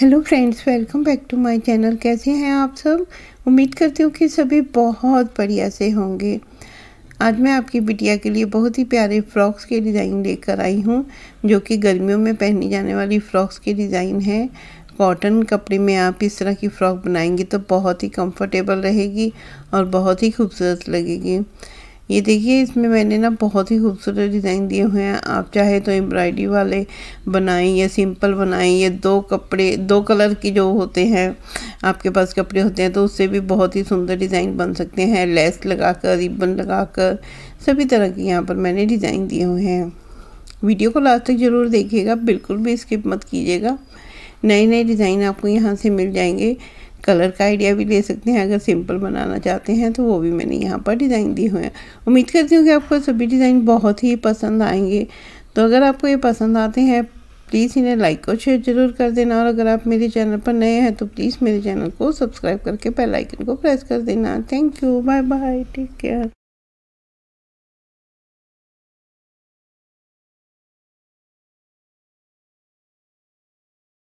hello friends welcome back to my channel कैसे हैं आप सब उम्मीद करती हूँ कि सभी बहुत बढ़िया से होंगे आज मैं आपकी बिटिया के लिए बहुत ही प्यारे फ्रॉक्स के डिज़ाइन लेकर आई हूँ जो कि गर्मियों में पहनी जाने वाली फ़्रॉक्स के डिज़ाइन है कॉटन कपड़े में आप इस तरह की फ़्रॉक बनाएंगी तो बहुत ही कम्फर्टेबल रहेगी और बहुत ही खूबसूरत लगेगी ये देखिए इसमें मैंने ना बहुत ही खूबसूरत डिज़ाइन दिए हुए हैं आप चाहे तो एम्ब्रॉयडरी वाले बनाएं या सिंपल बनाएं या दो कपड़े दो कलर के जो होते हैं आपके पास कपड़े होते हैं तो उससे भी बहुत ही सुंदर डिज़ाइन बन सकते हैं लेस लगाकर रिबन लगाकर सभी तरह के यहाँ पर मैंने डिज़ाइन दिए हुए हैं वीडियो को लास्ट तक ज़रूर देखिएगा बिल्कुल भी स्किप मत कीजिएगा नए नए डिज़ाइन आपको यहाँ से मिल जाएंगे कलर का आइडिया भी ले सकते हैं अगर सिंपल बनाना चाहते हैं तो वो भी मैंने यहाँ पर डिज़ाइन दिए हुए हैं उम्मीद करती हूँ कि आपको सभी डिज़ाइन बहुत ही पसंद आएंगे तो अगर आपको ये पसंद आते हैं प्लीज़ इन्हें लाइक और शेयर ज़रूर कर देना और अगर आप मेरे चैनल पर नए हैं तो प्लीज़ मेरे चैनल को सब्सक्राइब करके बेल आइकन को प्रेस कर देना thank you bye bye take care